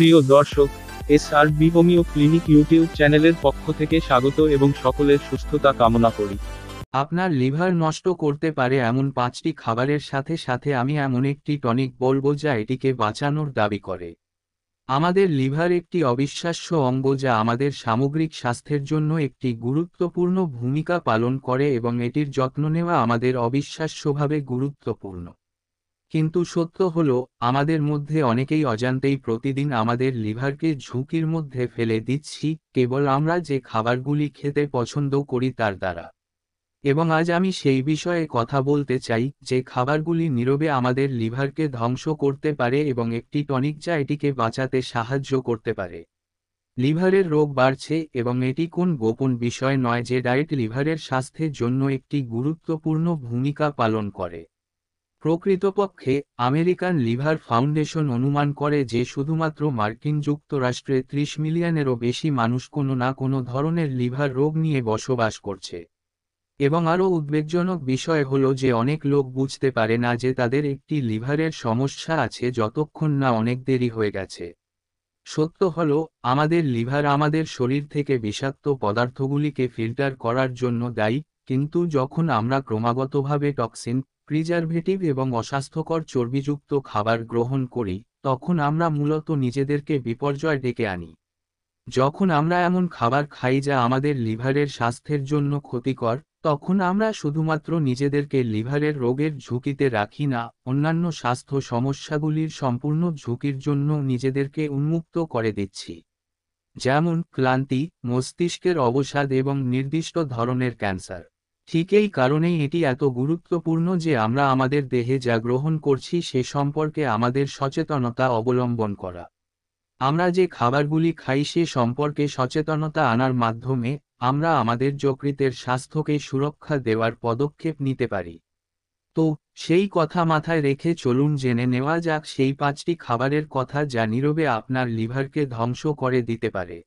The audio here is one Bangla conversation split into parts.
প্রিয় দর্শক S R B clinic YouTube চ্যানেলের পক্ষ থেকে স্বাগত এবং সকলের সুস্থতা কামনা করি আপনার লিভার নষ্ট করতে পারে এমন পাঁচটি খাবারের সাথে সাথে আমি এমন একটি টনিক বলবো যা এটিকে বাঁচানোর দাবি করে আমাদের লিভার একটি অবিশ্বাস্য অঙ্গ যা আমাদের সামগ্রিক স্বাস্থ্যের জন্য একটি গুরুত্বপূর্ণ ভূমিকা পালন করে এবং এটির যত্ন নেওয়া আমাদের অবিশ্বাস্যভাবে গুরুত্বপূর্ণ কিন্তু সত্য হল আমাদের মধ্যে অনেকেই অজান্তেই প্রতিদিন আমাদের লিভারকে ঝুঁকির মধ্যে ফেলে দিচ্ছি কেবল আমরা যে খাবারগুলি খেতে পছন্দ করি তার দ্বারা এবং আজ আমি সেই বিষয়ে কথা বলতে চাই যে খাবারগুলি নীরবে আমাদের লিভারকে ধ্বংস করতে পারে এবং একটি টনিক যা এটিকে বাঁচাতে সাহায্য করতে পারে লিভারের রোগ বাড়ছে এবং এটি কোন গোপন বিষয় নয় যে ডায়েট লিভারের স্বাস্থ্যের জন্য একটি গুরুত্বপূর্ণ ভূমিকা পালন করে প্রকৃতপক্ষে আমেরিকান লিভার ফাউন্ডেশন অনুমান করে যে শুধুমাত্র মার্কিন যুক্তরাষ্ট্রে ত্রিশ মিলিয়নেরও বেশি মানুষ কোনো না কোনো ধরনের লিভার রোগ নিয়ে বসবাস করছে এবং আরও উদ্বেগজনক বিষয় হল যে অনেক লোক বুঝতে পারে না যে তাদের একটি লিভারের সমস্যা আছে যতক্ষণ না অনেক দেরি হয়ে গেছে সত্য হল আমাদের লিভার আমাদের শরীর থেকে বিষাক্ত পদার্থগুলিকে ফিল্টার করার জন্য দায়ী কিন্তু যখন আমরা ক্রমাগতভাবে টক্সিন প্রিজারভেটিভ এবং অস্বাস্থ্যকর চর্বিযুক্ত খাবার গ্রহণ করি তখন আমরা মূলত নিজেদেরকে বিপর্যয় ডেকে আনি যখন আমরা এমন খাবার খাই যা আমাদের লিভারের স্বাস্থ্যের জন্য ক্ষতিকর তখন আমরা শুধুমাত্র নিজেদেরকে লিভারের রোগের ঝুঁকিতে রাখি না অন্যান্য স্বাস্থ্য সমস্যাগুলির সম্পূর্ণ ঝুঁকির জন্য নিজেদেরকে উন্মুক্ত করে দিচ্ছি যেমন ক্লান্তি মস্তিষ্কের অবসাদ এবং নির্দিষ্ট ধরনের ক্যান্সার ঠিক এই কারণেই এটি এত গুরুত্বপূর্ণ যে আমরা আমাদের দেহে যা গ্রহণ করছি সে সম্পর্কে আমাদের সচেতনতা অবলম্বন করা আমরা যে খাবারগুলি খাই সে সম্পর্কে সচেতনতা আনার মাধ্যমে আমরা আমাদের যকৃতের স্বাস্থ্যকে সুরক্ষা দেওয়ার পদক্ষেপ নিতে পারি তো সেই কথা মাথায় রেখে চলুন জেনে নেওয়া যাক সেই পাঁচটি খাবারের কথা যা নীরবে আপনার লিভারকে ধ্বংস করে দিতে পারে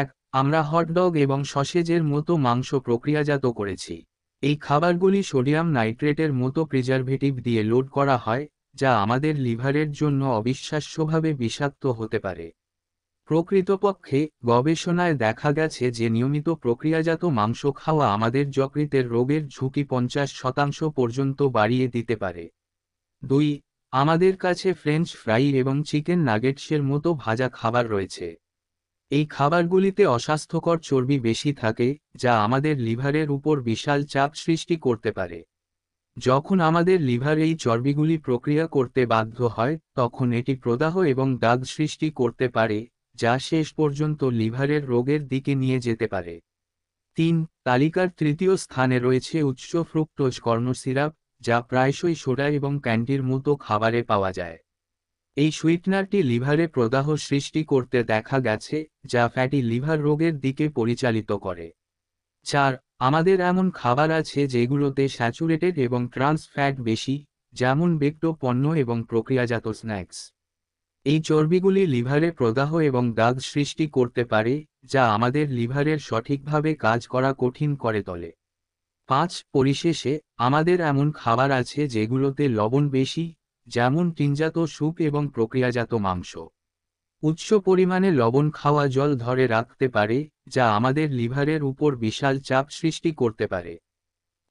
এক আমরা হটডগ এবং সসেজের মতো মাংস প্রক্রিয়াজাত করেছি এই খাবারগুলি সোডিয়াম নাইট্রেটের মতো প্রিজারভেটিভ দিয়ে লোড করা হয় যা আমাদের লিভারের জন্য অবিশ্বাস্যভাবে বিষাক্ত হতে পারে প্রকৃতপক্ষে গবেষণায় দেখা গেছে যে নিয়মিত প্রক্রিয়াজাত মাংস খাওয়া আমাদের যকৃতের রোগের ঝুঁকি পঞ্চাশ শতাংশ পর্যন্ত বাড়িয়ে দিতে পারে দুই আমাদের কাছে ফ্রেঞ্চ ফ্রাই এবং চিকেন নাগেটসের মতো ভাজা খাবার রয়েছে এই খাবারগুলিতে অস্বাস্থ্যকর চর্বি বেশি থাকে যা আমাদের লিভারের উপর বিশাল চাপ সৃষ্টি করতে পারে যখন আমাদের লিভার এই চর্বিগুলি প্রক্রিয়া করতে বাধ্য হয় তখন এটি প্রদাহ এবং দাগ সৃষ্টি করতে পারে যা শেষ পর্যন্ত লিভারের রোগের দিকে নিয়ে যেতে পারে তিন তালিকার তৃতীয় স্থানে রয়েছে উচ্চ ফ্রুক্টোজ কর্ণ সিরাপ যা প্রায়শই সোডা এবং ক্যান্ডির মতো খাবারে পাওয়া যায় এই সুইটনারটি লিভারে প্রদাহ সৃষ্টি করতে দেখা গেছে যা ফ্যাটি লিভার রোগের দিকে পরিচালিত করে চার আমাদের এমন খাবার আছে যেগুলোতে স্যাচুরেটেড এবং ট্রান্স ফ্যাট বেশি যেমন বেক্ট পণ্য এবং প্রক্রিয়াজাত স্ন্যাক্স এই চর্বিগুলি লিভারে প্রদাহ এবং দাগ সৃষ্টি করতে পারে যা আমাদের লিভারের সঠিকভাবে কাজ করা কঠিন করে তোলে পাঁচ পরিশেষে আমাদের এমন খাবার আছে যেগুলোতে লবণ বেশি যেমন টিনজাত স্যুপ এবং প্রক্রিয়াজাত মাংস উচ্চ পরিমাণে লবণ খাওয়া জল ধরে রাখতে পারে যা আমাদের লিভারের উপর বিশাল চাপ সৃষ্টি করতে পারে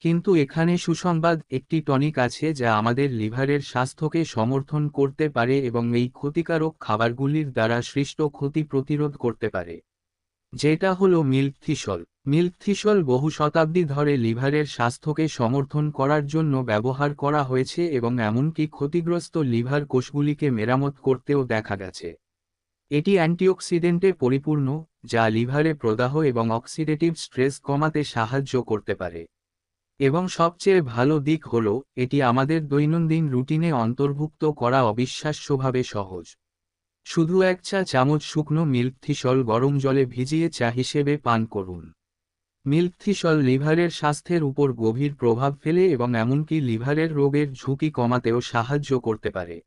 কিন্তু এখানে সুসংবাদ একটি টনিক আছে যা আমাদের লিভারের স্বাস্থ্যকে সমর্থন করতে পারে এবং এই ক্ষতিকারক খাবারগুলির দ্বারা সৃষ্ট ক্ষতি প্রতিরোধ করতে পারে যেটা হলো মিল্ক থিসল মিল্ক থিসল বহু শতাব্দী ধরে লিভারের স্বাস্থ্যকে সমর্থন করার জন্য ব্যবহার করা হয়েছে এবং এমনকি ক্ষতিগ্রস্ত লিভার কোষগুলিকে মেরামত করতেও দেখা গেছে এটি অ্যান্টিঅক্সিডেন্টে পরিপূর্ণ যা লিভারে প্রদাহ এবং অক্সিডেটিভ স্ট্রেস কমাতে সাহায্য করতে পারে এবং সবচেয়ে ভালো দিক হল এটি আমাদের দৈনন্দিন রুটিনে অন্তর্ভুক্ত করা অবিশ্বাস্যভাবে সহজ শুধু এক চা চামচ শুকনো মিল্ক থিসল গরম জলে ভিজিয়ে চা হিসেবে পান করুন মিল্ক থিসল লিভারের স্বাস্থ্যের উপর গভীর প্রভাব ফেলে এবং এমনকি লিভারের রোগের ঝুঁকি কমাতেও সাহায্য করতে পারে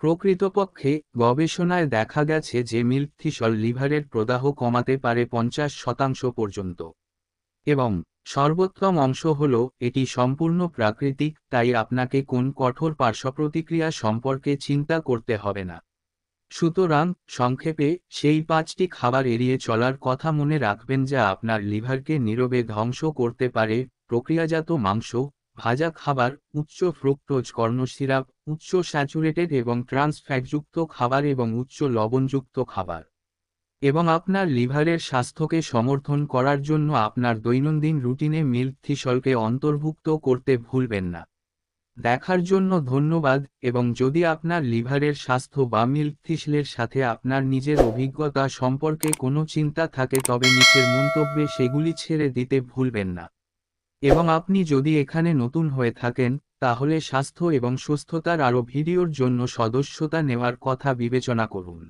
প্রকৃতপক্ষে গবেষণায় দেখা গেছে যে মিল্ক থিসল লিভারের প্রদাহ কমাতে পারে পঞ্চাশ শতাংশ পর্যন্ত এবং সর্বোত্তম অংশ হল এটি সম্পূর্ণ প্রাকৃতিক তাই আপনাকে কোন কঠোর পার্শ্বপ্রতিক্রিয়া সম্পর্কে চিন্তা করতে হবে না সুতরাং সংক্ষেপে সেই পাঁচটি খাবার এড়িয়ে চলার কথা মনে রাখবেন যা আপনার লিভারকে নীরবে ধ্বংস করতে পারে প্রক্রিয়াজাত মাংস ভাজা খাবার উচ্চ ফ্রুক্টোজ কর্ণ সিরাপ উচ্চ স্যাচুরেটেড এবং ট্রান্সফ্যাটযুক্ত খাবার এবং উচ্চ লবণযুক্ত খাবার এবং আপনার লিভারের স্বাস্থ্যকে সমর্থন করার জন্য আপনার দৈনন্দিন রুটিনে মিল্ক থিসলকে অন্তর্ভুক্ত করতে ভুলবেন না দেখার জন্য ধন্যবাদ এবং যদি আপনার লিভারের স্বাস্থ্য বা মিল্ক সাথে আপনার নিজের অভিজ্ঞতা সম্পর্কে কোনো চিন্তা থাকে তবে নিচের মন্তব্যে সেগুলি ছেড়ে দিতে ভুলবেন না এবং আপনি যদি এখানে নতুন হয়ে থাকেন তাহলে স্বাস্থ্য এবং সুস্থতার আরও ভিডিওর জন্য সদস্যতা নেওয়ার কথা বিবেচনা করুন